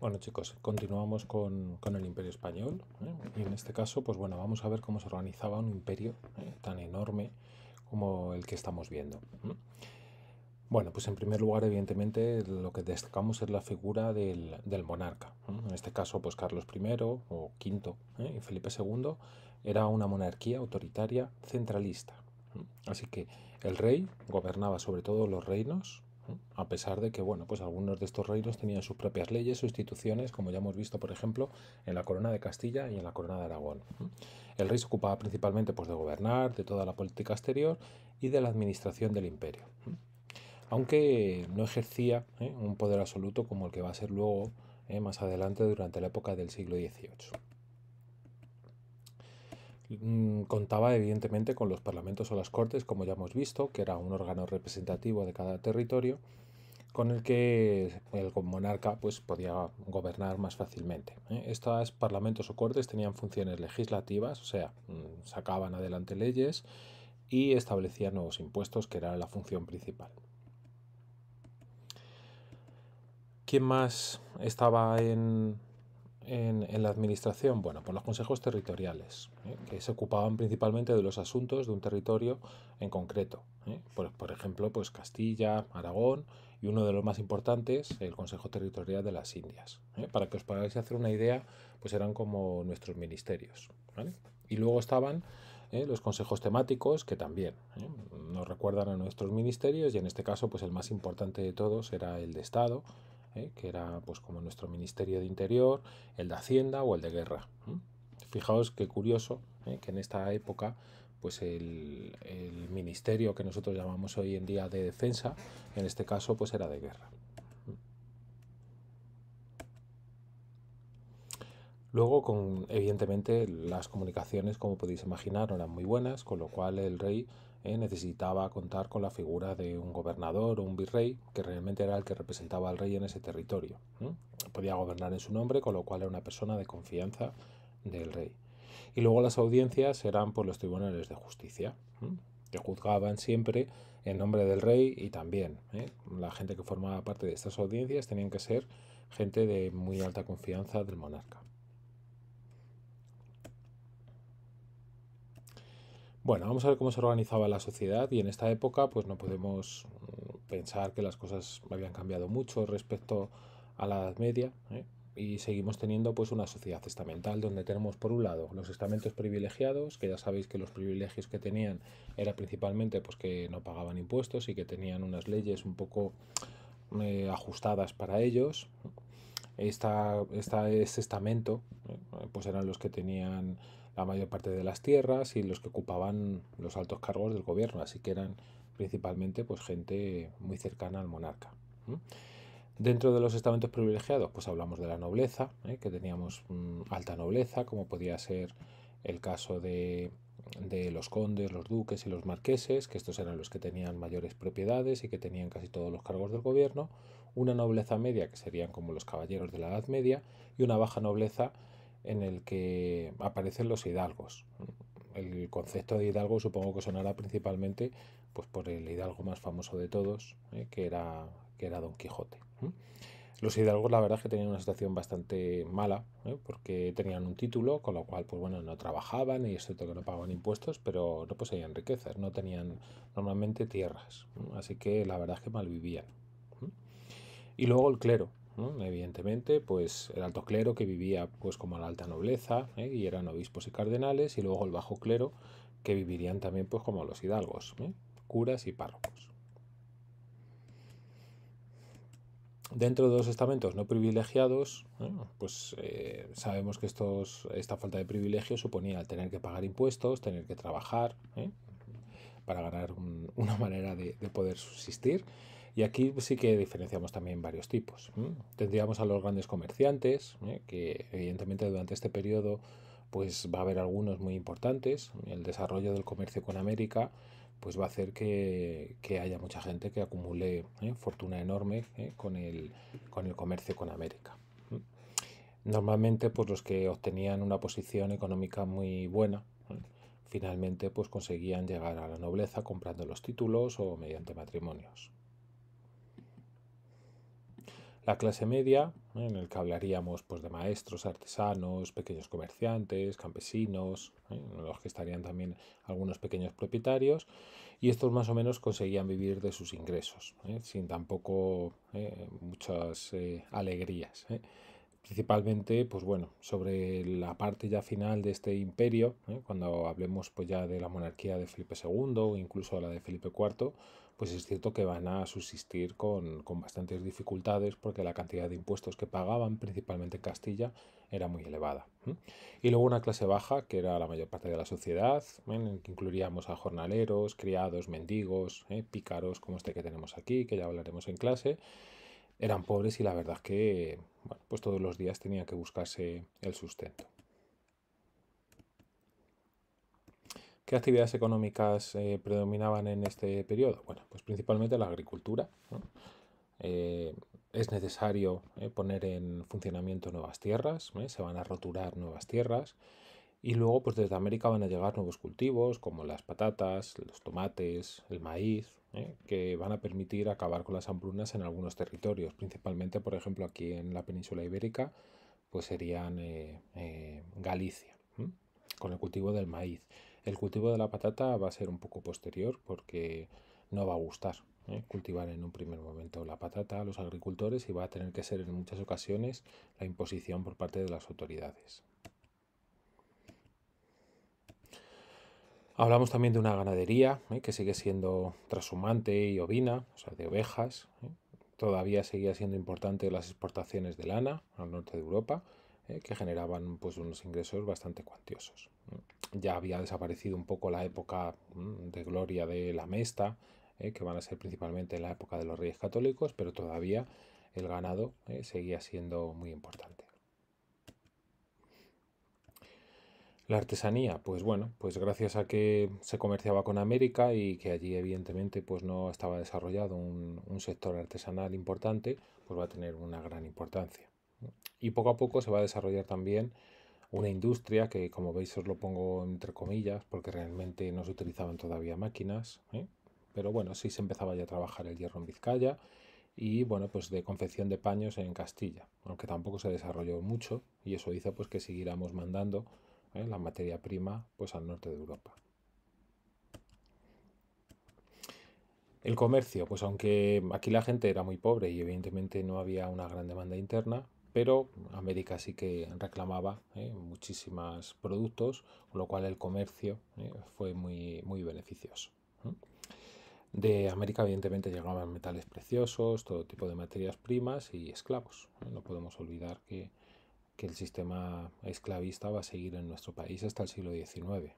Bueno chicos, continuamos con, el imperio español ¿eh? y en este caso pues bueno, vamos a ver cómo se organizaba un imperio ¿eh? tan enorme como el que estamos viendo. Bueno, pues en primer lugar evidentemente lo que destacamos es la figura del, del monarca. En este caso pues Carlos I o V ¿eh? y Felipe II era una monarquía autoritaria centralista. Así que el rey gobernaba sobre todo los reinos a pesar de que, bueno, pues algunos de estos reinos tenían sus propias leyes, sus instituciones, como ya hemos visto, por ejemplo, en la corona de Castilla y en la corona de Aragón. El rey se ocupaba principalmente pues, de gobernar, de toda la política exterior y de la administración del imperio, aunque no ejercía ¿eh? un poder absoluto como el que va a ser luego, ¿eh? más adelante, durante la época del siglo XVIII. Mm, contaba evidentemente con los parlamentos o las cortes, como ya hemos visto, que era un órgano representativo de cada territorio, con el que el monarca pues, podía gobernar más fácilmente. ¿eh? Estos parlamentos o cortes tenían funciones legislativas, o sea, mm, sacaban adelante leyes y establecían nuevos impuestos, que era la función principal. ¿Quién más estaba en, en, la administración? Bueno, por los consejos territoriales, ¿eh? que se ocupaban principalmente de los asuntos de un territorio en concreto. ¿eh? Por, ejemplo, pues Castilla, Aragón y uno de los más importantes, el Consejo Territorial de las Indias. ¿eh? Para que os podáis hacer una idea, pues eran como nuestros ministerios. Y luego estaban los consejos temáticos, que también nos recuerdan a nuestros ministerios y en este caso, pues el más importante de todos era el de Estado ¿eh? que era pues como nuestro Ministerio de Interior, el de Hacienda o el de Guerra. Fijaos qué curioso ¿eh? que en esta época pues el, ministerio que nosotros llamamos hoy en día de defensa, en este caso pues era de guerra. Luego, con, evidentemente, las comunicaciones, como podéis imaginar, no eran muy buenas, con lo cual el rey eh, necesitaba contar con la figura de un gobernador o un virrey, que realmente era el que representaba al rey en ese territorio. Podía gobernar en su nombre, con lo cual era una persona de confianza del rey. Y luego las audiencias eran por los tribunales de justicia, que juzgaban siempre en nombre del rey y también ¿eh? la gente que formaba parte de estas audiencias tenían que ser gente de muy alta confianza del monarca. Bueno, vamos a ver cómo se organizaba la sociedad y en esta época pues no podemos mm, pensar que las cosas habían cambiado mucho respecto a la Edad Media ¿eh? y seguimos teniendo pues una sociedad estamental donde tenemos por un lado los estamentos privilegiados, que ya sabéis que los privilegios que tenían era principalmente pues que no pagaban impuestos y que tenían unas leyes un poco eh, ajustadas para ellos. Esta, esta, este estamento ¿eh? pues eran los que tenían la mayor parte de las tierras y los que ocupaban los altos cargos del gobierno, así que eran principalmente pues, gente muy cercana al monarca. Dentro de los estamentos privilegiados, pues hablamos de la nobleza, ¿eh? que teníamos mm, alta nobleza, como podía ser el caso de, de, los condes, los duques y los marqueses, que estos eran los que tenían mayores propiedades y que tenían casi todos los cargos del gobierno, una nobleza media, que serían como los caballeros de la Edad Media, y una baja nobleza, en el que aparecen los hidalgos. El concepto de hidalgo supongo que sonará principalmente pues, por el hidalgo más famoso de todos, eh, que, era, que era Don Quijote. Los hidalgos la verdad es que tenían una situación bastante mala, ¿eh? porque tenían un título, con lo cual, pues bueno, no trabajaban y esto que no pagaban impuestos, pero no poseían riquezas, no tenían normalmente tierras, así que la verdad es que mal vivían Y luego el clero evidentemente, pues el alto clero que vivía pues como la alta nobleza ¿eh? y eran obispos y cardenales, y luego el bajo clero que vivirían también pues como los hidalgos, ¿eh? curas y párrocos. Dentro de los estamentos no privilegiados, ¿eh? pues sabemos que estos, esta falta de privilegio suponía tener que pagar impuestos, tener que trabajar para ganar una manera de poder subsistir y aquí sí que diferenciamos también varios tipos. Tendríamos a los grandes comerciantes, ¿eh? que evidentemente durante este periodo pues va a haber algunos muy importantes. El desarrollo del comercio con América pues va a hacer que, haya mucha gente que acumule ¿eh? fortuna enorme ¿eh? con, el, con el comercio con América. Normalmente pues los que obtenían una posición económica muy buena finalmente pues conseguían llegar a la nobleza comprando los títulos o mediante matrimonios. La clase media, ¿eh? en el que hablaríamos pues, de maestros, artesanos, pequeños comerciantes, campesinos, ¿eh? en los que estarían también algunos pequeños propietarios, y estos más o menos conseguían vivir de sus ingresos, ¿eh? sin tampoco muchas alegrías principalmente, pues bueno, sobre la parte ya final de este imperio, ¿eh? cuando hablemos pues ya de la monarquía de Felipe II o incluso la de Felipe IV, pues es cierto que van a subsistir con, bastantes dificultades porque la cantidad de impuestos que pagaban, principalmente en Castilla, era muy elevada. Y luego una clase baja, que era la mayor parte de la sociedad, en que incluiríamos a jornaleros, criados, mendigos, ¿eh? pícaros, como este que tenemos aquí, que ya hablaremos en clase, eran pobres y la verdad es que pues todos los días tenía que buscarse el sustento. ¿Qué actividades económicas eh, predominaban en este periodo? Bueno, pues principalmente la agricultura. Eh, es necesario eh, poner en funcionamiento nuevas tierras, se van a roturar nuevas tierras y luego pues desde América van a llegar nuevos cultivos como las patatas, los tomates, el maíz, ¿eh? que van a permitir acabar con las hambrunas en algunos territorios, principalmente, por ejemplo, aquí en la península ibérica, pues serían eh, eh, Galicia, con el cultivo del maíz. El cultivo de la patata va a ser un poco posterior porque no va a gustar cultivar en un primer momento la patata a los agricultores y va a tener que ser en muchas ocasiones la imposición por parte de las autoridades. Hablamos también de una ganadería ¿eh? que sigue siendo trashumante y ovina, o sea, de ovejas. ¿eh? Todavía seguía siendo importante las exportaciones de lana al norte de Europa, ¿eh? que generaban pues, unos ingresos bastante cuantiosos. Ya había desaparecido un poco la época de gloria de la mesta, que van a ser principalmente la época de los reyes católicos, pero todavía el ganado seguía siendo muy importante. La artesanía, pues bueno, pues gracias a que se comerciaba con América y que allí evidentemente pues no estaba desarrollado un, sector artesanal importante, pues va a tener una gran importancia. Y poco a poco se va a desarrollar también una industria que, como veis, os lo pongo entre comillas, porque realmente no se utilizaban todavía máquinas, ¿eh? pero bueno, sí se empezaba ya a trabajar el hierro en Vizcaya y bueno, pues de confección de paños en Castilla, aunque tampoco se desarrolló mucho y eso hizo pues que siguiéramos mandando ¿eh? la materia prima pues al norte de Europa. El comercio, pues aunque aquí la gente era muy pobre y evidentemente no había una gran demanda interna, pero América sí que reclamaba ¿eh? muchísimos productos, con lo cual el comercio ¿eh? fue muy, muy beneficioso. De América evidentemente llegaban metales preciosos, todo tipo de materias primas y esclavos. No podemos olvidar que que el sistema esclavista va a seguir en nuestro país hasta el siglo XIX.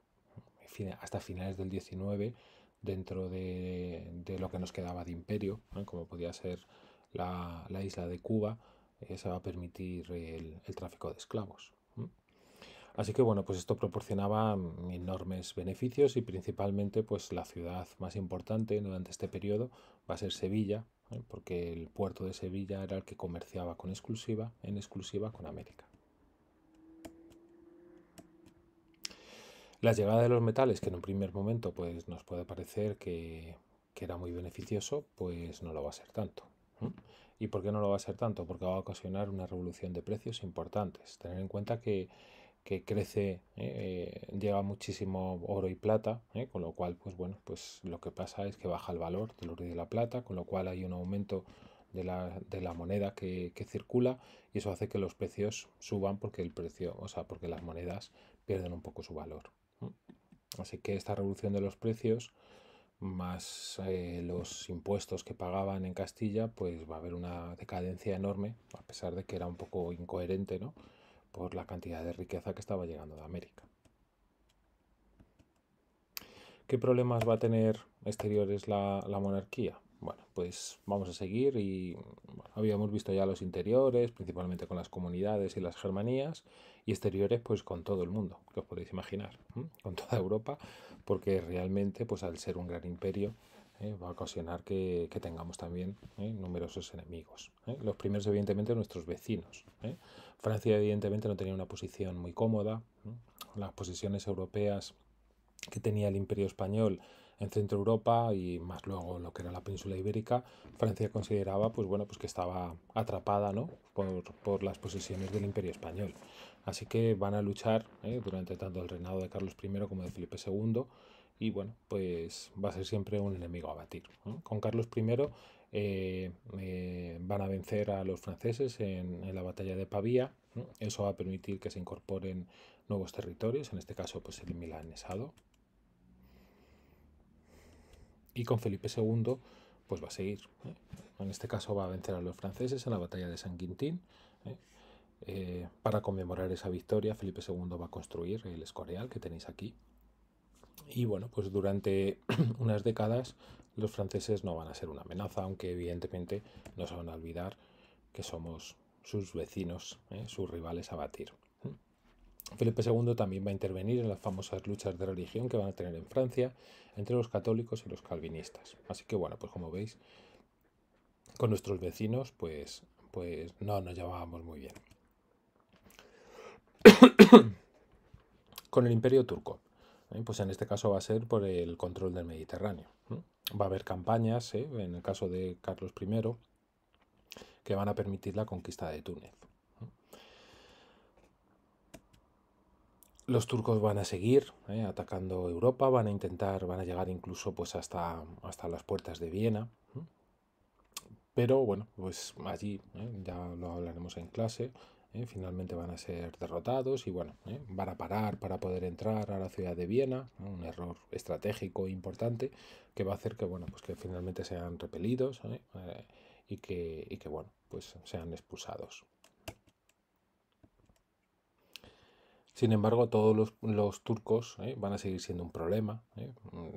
Hasta finales del XIX, dentro de, lo que nos quedaba de imperio, como podía ser la, isla de Cuba, eh, se va a permitir el, tráfico de esclavos. Así que bueno, pues esto proporcionaba mm, enormes beneficios y principalmente pues la ciudad más importante durante este periodo va a ser Sevilla, ¿eh? porque el puerto de Sevilla era el que comerciaba con exclusiva, en exclusiva con América. La llegada de los metales, que en un primer momento pues, nos puede parecer que, era muy beneficioso, pues no lo va a ser tanto. ¿Y por qué no lo va a ser tanto? Porque va a ocasionar una revolución de precios importantes. Tener en cuenta que, crece, lleva eh, eh, llega muchísimo oro y plata, ¿eh? con lo cual, pues bueno, pues lo que pasa es que baja el valor del oro y de la plata, con lo cual hay un aumento de la, moneda que, que, circula y eso hace que los precios suban porque el precio, o sea, porque las monedas pierden un poco su valor. Así que esta revolución de los precios, más eh, los impuestos que pagaban en Castilla, pues va a haber una decadencia enorme, a pesar de que era un poco incoherente, Por la cantidad de riqueza que estaba llegando de América. ¿Qué problemas va a tener exteriores la monarquía? Bueno, pues vamos a seguir y habíamos visto ya los interiores, principalmente con las comunidades y las germanías, y exteriores pues con todo el mundo, que os podéis imaginar, con toda Europa, porque realmente pues al ser un gran imperio ¿eh? va a ocasionar que, tengamos también ¿eh? numerosos enemigos. ¿eh? Los primeros evidentemente nuestros vecinos. Francia evidentemente no tenía una posición muy cómoda, las posiciones europeas que tenía el imperio español en Centro Europa y más luego lo que era la península ibérica, Francia consideraba pues bueno, pues que estaba atrapada ¿no? por, las posesiones del Imperio Español. Así que van a luchar ¿eh? durante tanto el reinado de Carlos I como de Felipe II y bueno, pues va a ser siempre un enemigo a batir. Con Carlos I eh, eh, van a vencer a los franceses en, la batalla de Pavía. Eso va a permitir que se incorporen nuevos territorios, en este caso pues el milanesado, y con Felipe II, pues va a seguir. ¿eh? En este caso va a vencer a los franceses en la batalla de San Quintín. ¿eh? Eh, para conmemorar esa victoria, Felipe II va a construir el Escorial que tenéis aquí. Y bueno, pues durante unas décadas los franceses no van a ser una amenaza, aunque evidentemente no se van a olvidar que somos sus vecinos, sus rivales a batir. Felipe II también va a intervenir en las famosas luchas de religión que van a tener en Francia entre los católicos y los calvinistas. Así que bueno, pues como veis, con nuestros vecinos, pues, pues no nos llevábamos muy bien. con el imperio turco, ¿eh? pues en este caso va a ser por el control del Mediterráneo. Va a haber campañas, ¿eh? en el caso de Carlos I, que van a permitir la conquista de Túnez. los turcos van a seguir eh, atacando Europa, van a intentar, van a llegar incluso pues hasta, hasta las puertas de Viena. Pero bueno, pues allí eh, ya lo hablaremos en clase. Eh, finalmente van a ser derrotados y bueno, van a parar para poder entrar a la ciudad de Viena, un error estratégico importante que va a hacer que bueno, pues que finalmente sean repelidos y que, y que bueno, pues sean expulsados. Sin embargo, todos los, turcos eh, van a seguir siendo un problema. Eh. Mm,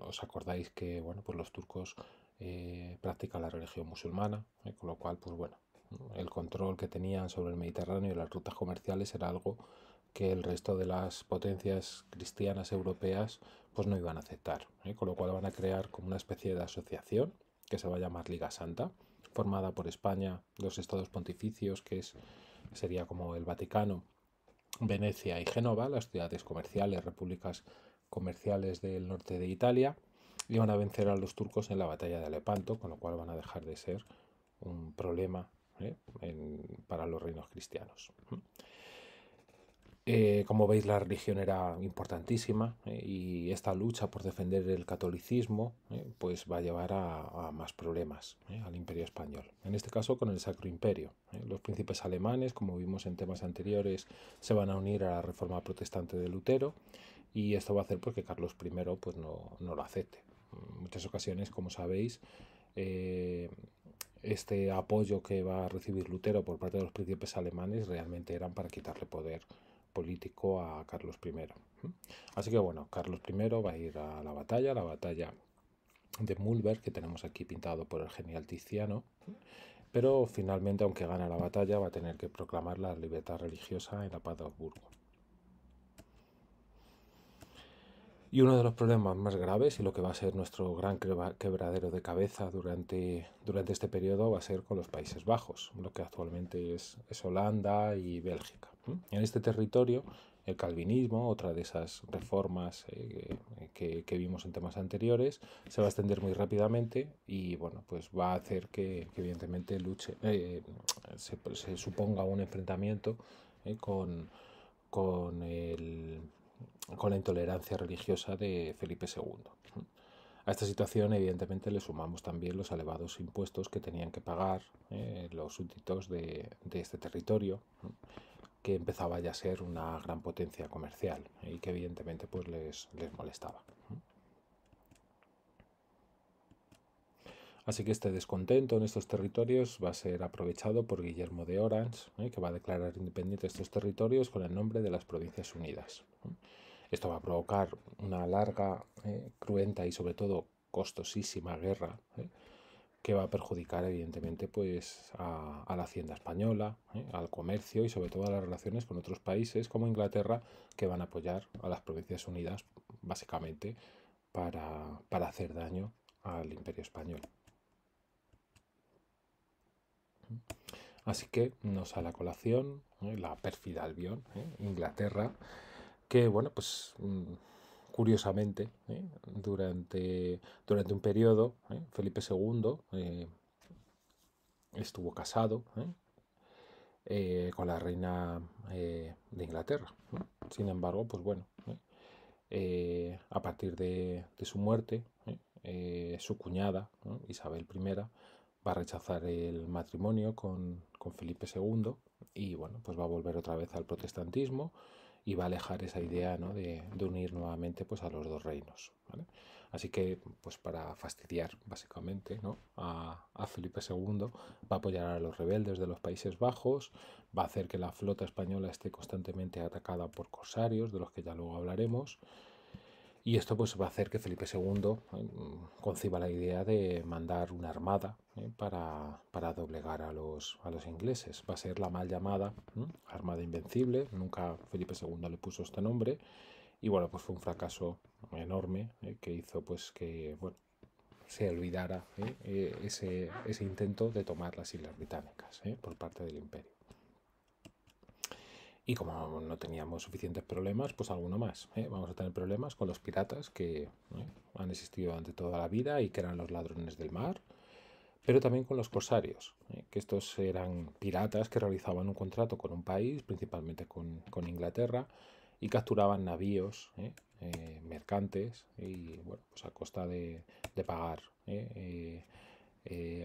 Os acordáis que bueno, pues los turcos eh, practican la religión musulmana, con lo cual, pues bueno, el control que tenían sobre el Mediterráneo y las rutas comerciales era algo que el resto de las potencias cristianas europeas pues no iban a aceptar, con lo cual van a crear como una especie de asociación que se va a llamar Liga Santa, formada por España, los estados pontificios, que es, sería como el Vaticano, Venecia y Génova, las ciudades comerciales, repúblicas comerciales del norte de Italia, iban a vencer a los turcos en la batalla de Alepanto, con lo cual van a dejar de ser un problema ¿eh? para los reinos cristianos. Eh, como veis, la religión era importantísima eh, y esta lucha por defender el catolicismo eh, pues va a llevar a, más problemas al imperio español. En este caso con el Sacro Imperio. Los príncipes alemanes, como vimos en temas anteriores, se van a unir a la reforma protestante de Lutero y esto va a hacer porque pues, Carlos I pues, no, no lo acepte. En muchas ocasiones, como sabéis, este apoyo que va a recibir Lutero por parte de los príncipes alemanes realmente eran para quitarle poder político a Carlos I. Así que bueno, Carlos I va a ir a la batalla, la batalla de Mulberg, que tenemos aquí pintado por el genial Tiziano, pero finalmente, aunque gana la batalla, va a tener que proclamar la libertad religiosa en la paz de Augsburgo. Y uno de los problemas más graves y lo que va a ser nuestro gran quebradero de cabeza durante, durante este periodo va a ser con los Países Bajos, lo que actualmente es Holanda y Bélgica. En este territorio, el calvinismo, otra de esas reformas eh, que, que, vimos en temas anteriores, se va a extender muy rápidamente y bueno, pues va a hacer que, evidentemente luche, eh, se, se, suponga un enfrentamiento eh, con, con, el, con la intolerancia religiosa de Felipe II. A esta situación, evidentemente, le sumamos también los elevados impuestos que tenían que pagar los súbditos de, de este territorio que empezaba ya a ser una gran potencia comercial y que evidentemente pues les, molestaba. Así que este descontento en estos territorios va a ser aprovechado por Guillermo de Orange, ¿eh? que va a declarar independiente estos territorios con el nombre de las Provincias Unidas. Esto va a provocar una larga, ¿eh? cruenta y sobre todo costosísima guerra, ¿eh? que va a perjudicar evidentemente pues a, la hacienda española, ¿eh? al comercio y sobre todo a las relaciones con otros países como Inglaterra que van a apoyar a las Provincias Unidas básicamente para, hacer daño al imperio español. Así que nos a ¿eh? la colación la perfida Albion, ¿eh? Inglaterra, que bueno pues mm, curiosamente, ¿eh? durante, un periodo, ¿eh? Felipe II eh, estuvo casado con la reina de Inglaterra. Sin embargo, pues bueno, a partir de, su muerte, su cuñada, Isabel I, va a rechazar el matrimonio con, con Felipe II y bueno, pues va a volver otra vez al protestantismo y va a alejar esa idea de, unir nuevamente pues, a los dos reinos. Así que, pues para fastidiar básicamente ¿no? a, Felipe II, va a apoyar a los rebeldes de los Países Bajos, va a hacer que la flota española esté constantemente atacada por corsarios, de los que ya luego hablaremos, y esto pues va a hacer que Felipe II em, conciba la idea de mandar una armada eh, para, doblegar a los, ingleses. Va a ser la mal llamada Armada Invencible, nunca Felipe II le puso este nombre, y bueno, pues fue un fracaso enorme eh, que hizo pues que, se olvidara eh, ese, intento de tomar las Islas Británicas por parte del imperio. Y como no teníamos suficientes problemas, pues alguno más. Vamos a tener problemas con los piratas que han existido durante toda la vida y que eran los ladrones del mar pero también con los corsarios, eh, que estos eran piratas que realizaban un contrato con un país, principalmente con, Inglaterra, y capturaban navíos, eh, eh, mercantes, y bueno, pues a costa de, pagar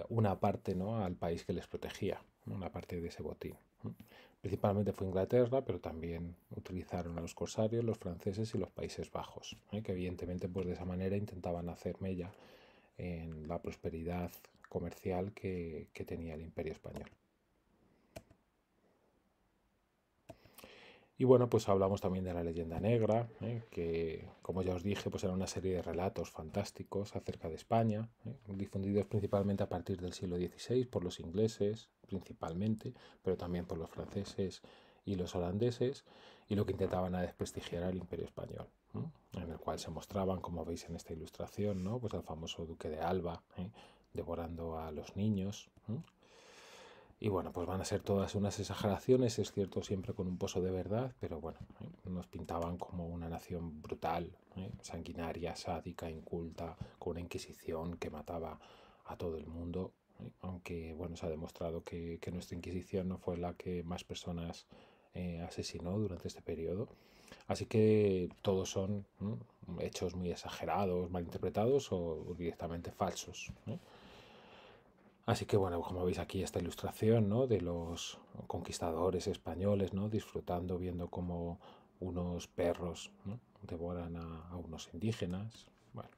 una parte al país que les protegía, una parte de ese botín. Principalmente fue Inglaterra, pero también utilizaron a los corsarios, los franceses y los Países Bajos, que evidentemente pues de esa manera intentaban hacer mella en la prosperidad comercial que, que tenía el imperio español. Y bueno, pues hablamos también de la leyenda negra, ¿eh? que como ya os dije, pues era una serie de relatos fantásticos acerca de España, ¿eh? difundidos principalmente a partir del siglo XVI por los ingleses, principalmente, pero también por los franceses y los holandeses, y lo que intentaban a desprestigiar al imperio español, ¿eh? en el cual se mostraban, como veis en esta ilustración, ¿no? pues el famoso duque de Alba, devorando a los niños. Y bueno, pues van a ser todas unas exageraciones, es cierto, siempre con un pozo de verdad, pero bueno, ¿eh? nos pintaban como una nación brutal, ¿eh? sanguinaria, sádica, inculta, con una inquisición que mataba a todo el mundo, ¿eh? aunque bueno, se ha demostrado que, nuestra inquisición no fue la que más personas asesinó durante este periodo. Así que todos son hechos muy exagerados, malinterpretados o directamente falsos. Así que bueno, como veis aquí esta ilustración ¿no? de los conquistadores españoles ¿no? disfrutando, viendo cómo unos perros devoran a, unos indígenas. Bueno.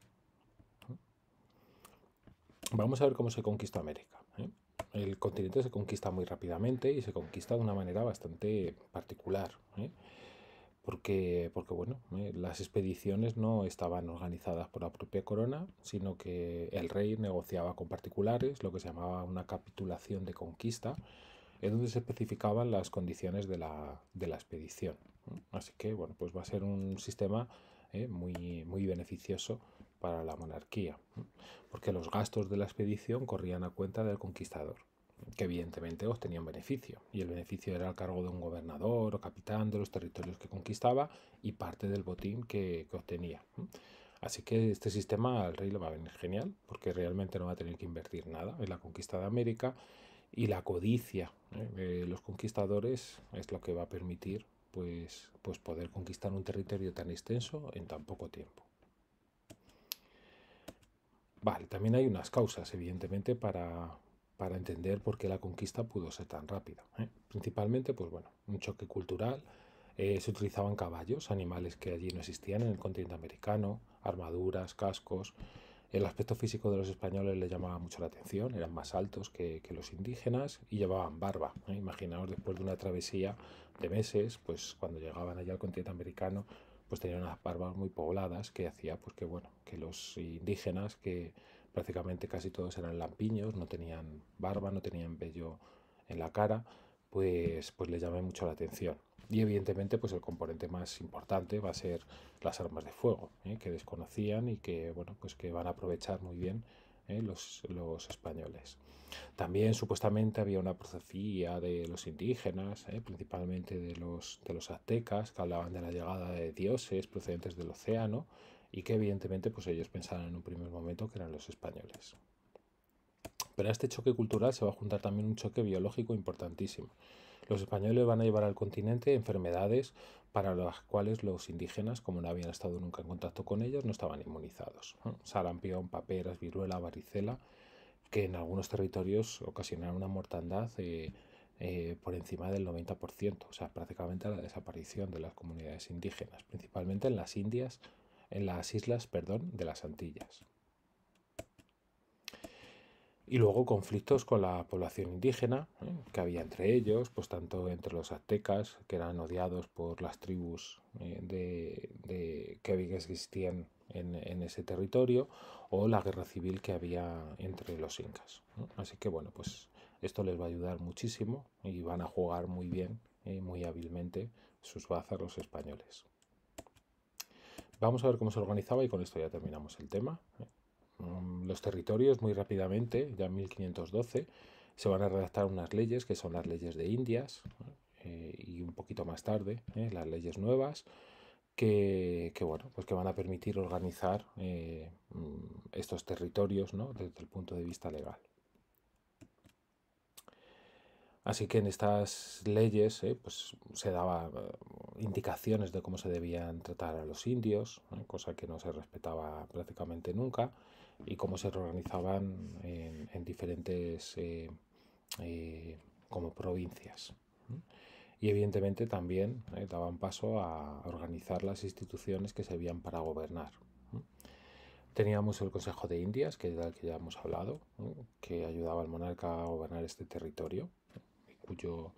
Vamos a ver cómo se conquista América. ¿eh? El continente se conquista muy rápidamente y se conquista de una manera bastante particular. ¿eh? porque, bueno, eh, las expediciones no estaban organizadas por la propia corona, sino que el rey negociaba con particulares lo que se llamaba una capitulación de conquista, en donde se especificaban las condiciones de la, expedición. Así que, bueno, pues va a ser un sistema eh, muy, muy beneficioso para la monarquía, porque los gastos de la expedición corrían a cuenta del conquistador que evidentemente obtenían beneficio, y el beneficio era el cargo de un gobernador o capitán de los territorios que conquistaba y parte del botín que, obtenía. Así que este sistema al rey le va a venir genial, porque realmente no va a tener que invertir nada en la conquista de América y la codicia de ¿eh? Eh, los conquistadores es lo que va a permitir pues, pues poder conquistar un territorio tan extenso en tan poco tiempo. Vale, también hay unas causas, evidentemente, para, para entender por qué la conquista pudo ser tan rápida. ¿eh? Principalmente, pues bueno, un choque cultural, eh, se utilizaban caballos, animales que allí no existían en el continente americano, armaduras, cascos. El aspecto físico de los españoles les llamaba mucho la atención, eran más altos que, los indígenas y llevaban barba. ¿eh? Imaginaos después de una travesía de meses, pues cuando llegaban allá al continente americano, pues tenían unas barbas muy pobladas que hacía porque que bueno, que los indígenas que prácticamente casi todos eran lampiños, no tenían barba, no tenían vello en la cara, pues, pues les llamé mucho la atención. Y evidentemente, pues el componente más importante va a ser las armas de fuego, ¿eh? que desconocían y que, bueno, pues que van a aprovechar muy bien ¿eh? los, los, españoles. También supuestamente había una profecía de los indígenas, ¿eh? principalmente de los, de los aztecas, que hablaban de la llegada de dioses procedentes del océano, y que evidentemente pues ellos pensaron en un primer momento que eran los españoles. Pero a este choque cultural se va a juntar también un choque biológico importantísimo. Los españoles van a llevar al continente enfermedades para las cuales los indígenas, como no habían estado nunca en contacto con ellos, no estaban inmunizados. Sarampión, paperas, viruela, varicela, que en algunos territorios ocasionaron una mortandad eh, eh, por encima del 90%, o sea, prácticamente la desaparición de las comunidades indígenas, principalmente en las Indias, en las islas perdón, de las Antillas. Y luego conflictos con la población indígena ¿eh? que había entre ellos, pues tanto entre los aztecas, que eran odiados por las tribus eh, de, que existían en, en, ese territorio, o la guerra civil que había entre los incas. Así que bueno, pues esto les va a ayudar muchísimo y van a jugar muy bien y eh, muy hábilmente sus bazas los españoles vamos a ver cómo se organizaba y con esto ya terminamos el tema. Mm, los territorios, muy rápidamente, ya en 1512, se van a redactar unas leyes que son las leyes de Indias eh, y un poquito más tarde eh, las leyes nuevas. Que, bueno, pues que van a permitir organizar eh, mm, estos territorios ¿no? desde el punto de vista legal. Así que en estas leyes eh, pues, se daba eh, indicaciones de cómo se debían tratar a los indios, ¿eh? cosa que no se respetaba prácticamente nunca, y cómo se organizaban en, diferentes como provincias. Y evidentemente también daban paso a organizar las instituciones que servían para gobernar. Teníamos el Consejo de Indias, que, que ya hemos hablado, que ayudaba al monarca a gobernar este territorio cuyo,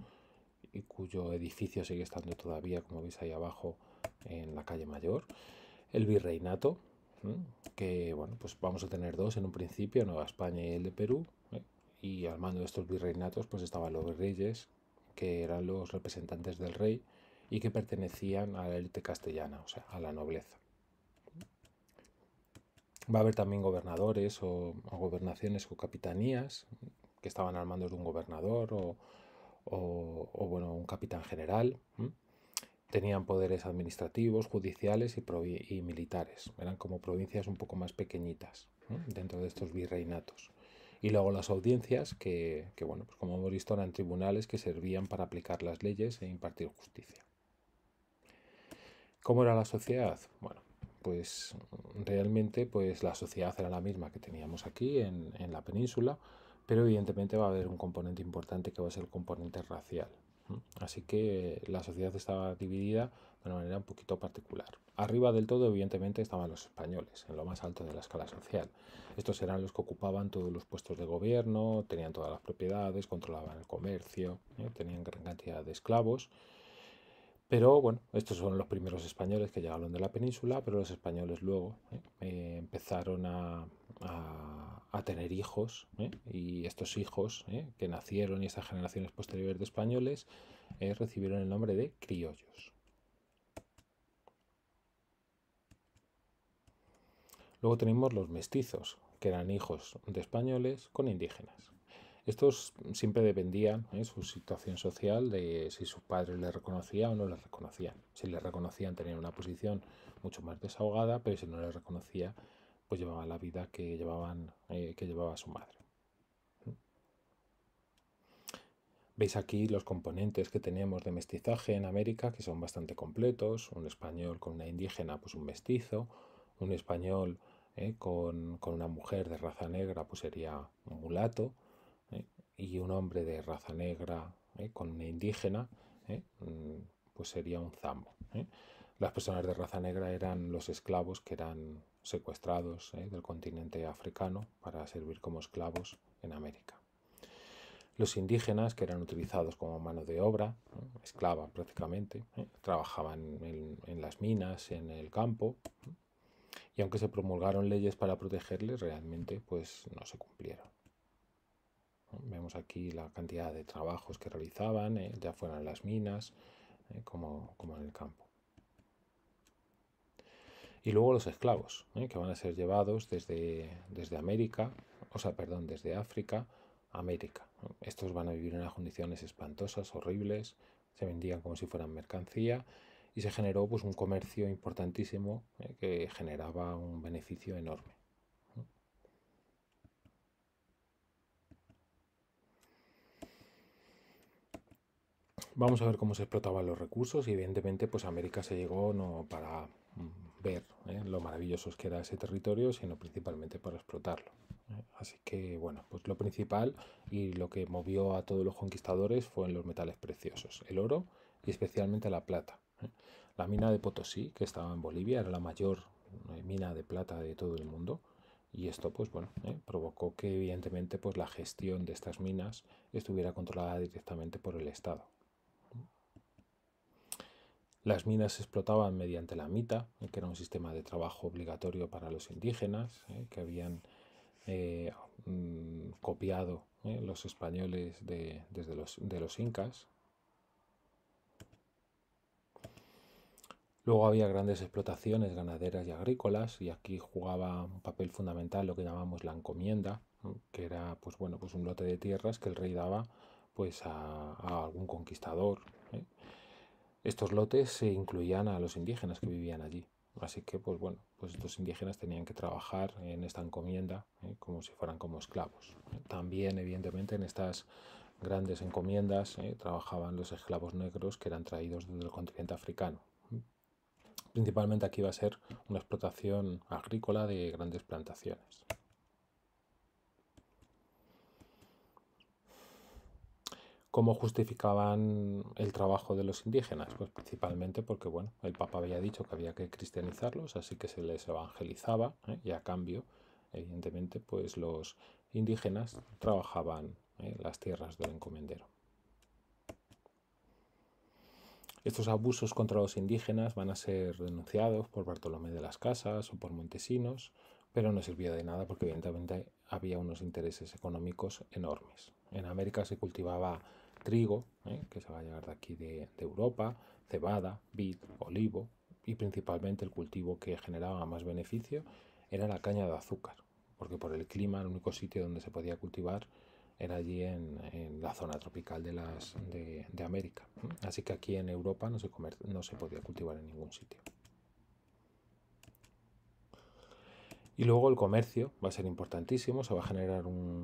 y cuyo edificio sigue estando todavía, como veis ahí abajo, en la calle Mayor. El Virreinato, que bueno, pues vamos a tener dos en un principio, Nueva España y el de Perú. ¿eh? Y al mando de estos virreinatos pues estaban los reyes, que eran los representantes del rey y que pertenecían a la élite castellana, o sea, a la nobleza. Va a haber también gobernadores o, o gobernaciones o capitanías que estaban al mando de un gobernador o, o, bueno, un capitán general. Tenían poderes administrativos, judiciales y, militares. Eran como provincias un poco más pequeñitas dentro de estos virreinatos. Y luego las audiencias, que, bueno, pues como hemos visto, eran tribunales que servían para aplicar las leyes e impartir justicia. ¿Cómo era la sociedad? Bueno, pues realmente pues la sociedad era la misma que teníamos aquí en la península, pero evidentemente va a haber un componente importante que va a ser el componente racial. Así que la sociedad estaba dividida de una manera un poquito particular. Arriba del todo, evidentemente, estaban los españoles, en lo más alto de la escala social. Estos eran los que ocupaban todos los puestos de gobierno, tenían todas las propiedades, controlaban el comercio, ¿eh? tenían gran cantidad de esclavos. Pero bueno, estos son los primeros españoles que llegaron de la península, pero los españoles luego ¿eh? Eh, empezaron a a tener hijos, ¿eh? y estos hijos ¿eh? que nacieron y estas generaciones posteriores de españoles eh, recibieron el nombre de criollos. Luego tenemos los mestizos, que eran hijos de españoles con indígenas. Estos siempre dependían en su situación social de si sus padres les reconocían o no les reconocían. Si les reconocían tenían una posición mucho más desahogada, pero si no les reconocía pues llevaba la vida que, llevaban, eh, que llevaba su madre. Veis aquí los componentes que tenemos de mestizaje en América, que son bastante completos. Un español con una indígena, pues un mestizo. Un español eh, con, una mujer de raza negra, pues sería un mulato. Eh, y un hombre de raza negra con una indígena, pues sería un zambo. Las personas de raza negra eran los esclavos que eran secuestrados eh, del continente africano para servir como esclavos en América. Los indígenas, que eran utilizados como mano de obra, esclava prácticamente, ¿eh? trabajaban en, las minas, en el campo, y aunque se promulgaron leyes para protegerles, realmente pues, no se cumplieron. Vemos aquí la cantidad de trabajos que realizaban, eh, ya fueran las minas como en el campo y luego los esclavos, ¿eh? que van a ser llevados desde, desde América, o sea, perdón, desde África a América. Estos van a vivir en unas condiciones espantosas, horribles, se vendían como si fueran mercancía y se generó pues, un comercio importantísimo ¿eh? que generaba un beneficio enorme. Vamos a ver cómo se explotaban los recursos y evidentemente pues América se llegó no para mm, ver ¿eh? lo maravilloso que era ese territorio, sino principalmente para explotarlo. ¿eh? Así que, bueno, pues lo principal y lo que movió a todos los conquistadores fueron los metales preciosos, el oro y especialmente la plata. ¿eh? La mina de Potosí, que estaba en Bolivia, era la mayor mina de plata de todo el mundo. Y esto, pues bueno, provocó que evidentemente pues, la gestión de estas minas estuviera controlada directamente por el Estado. Las minas se explotaban mediante la mita, eh, que era un sistema de trabajo obligatorio para los indígenas, eh, que habían eh, mm, copiado los españoles de, desde los, incas. Luego había grandes explotaciones ganaderas y agrícolas, y aquí jugaba un papel fundamental lo que llamamos la encomienda, que era pues bueno, pues un lote de tierras que el rey daba pues a, algún conquistador. Estos lotes se incluían a los indígenas que vivían allí. Así que, pues bueno, pues estos indígenas tenían que trabajar en esta encomienda ¿eh? como si fueran como esclavos. También, evidentemente, en estas grandes encomiendas ¿eh? trabajaban los esclavos negros que eran traídos desde el continente africano. Principalmente aquí va a ser una explotación agrícola de grandes plantaciones. ¿Cómo justificaban el trabajo de los indígenas? Pues principalmente porque, bueno, el Papa había dicho que había que cristianizarlos, así que se les evangelizaba ¿eh? y a cambio, evidentemente, pues los indígenas trabajaban ¿eh? las tierras del encomendero. Estos abusos contra los indígenas van a ser denunciados por Bartolomé de las Casas o por Montesinos, pero no sirvió de nada porque evidentemente había unos intereses económicos enormes. En América se cultivaba trigo, ¿eh? que se va a llegar de aquí de, Europa, cebada, vid, olivo y principalmente el cultivo que generaba más beneficio era la caña de azúcar, porque por el clima el único sitio donde se podía cultivar era allí en, la zona tropical de, las, de, América. Así que aquí en Europa no se, no se podía cultivar en ningún sitio. Y luego el comercio va a ser importantísimo, se va a generar un,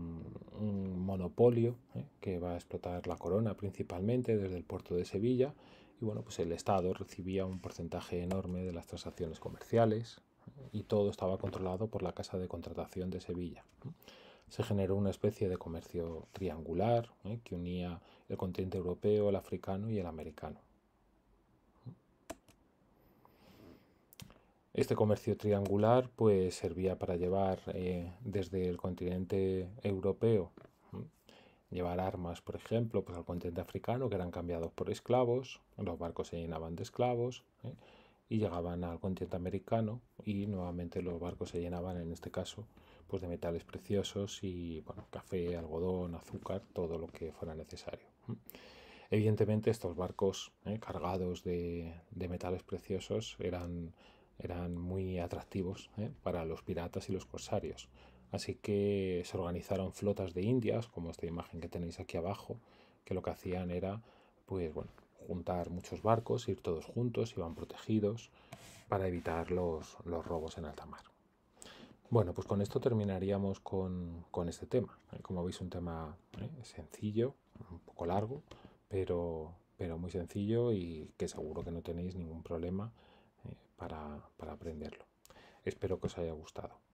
monopolio ¿eh? que va a explotar la corona principalmente desde el puerto de Sevilla. Y bueno, pues el Estado recibía un porcentaje enorme de las transacciones comerciales ¿eh? y todo estaba controlado por la Casa de Contratación de Sevilla. Se generó una especie de comercio triangular ¿eh? que unía el continente europeo, el africano y el americano. Este comercio triangular pues servía para llevar eh, desde el continente europeo, llevar armas, por ejemplo, pues, al continente africano, que eran cambiados por esclavos, los barcos se llenaban de esclavos, ¿eh? y llegaban al continente americano, y nuevamente los barcos se llenaban, en este caso, pues de metales preciosos y bueno, café, algodón, azúcar, todo lo que fuera necesario. Evidentemente estos barcos ¿eh? cargados de metales preciosos eran eran muy atractivos ¿eh? para los piratas y los corsarios. Así que se organizaron flotas de indias, como esta imagen que tenéis aquí abajo, que lo que hacían era, pues juntar muchos barcos, ir todos juntos, iban protegidos, para evitar los, robos en alta mar. Bueno, pues con esto terminaríamos con, este tema. ¿eh? Como veis, un tema ¿eh? sencillo, un poco largo, pero, pero muy sencillo y que seguro que no tenéis ningún problema eh, para, para aprenderlo. Espero que os haya gustado.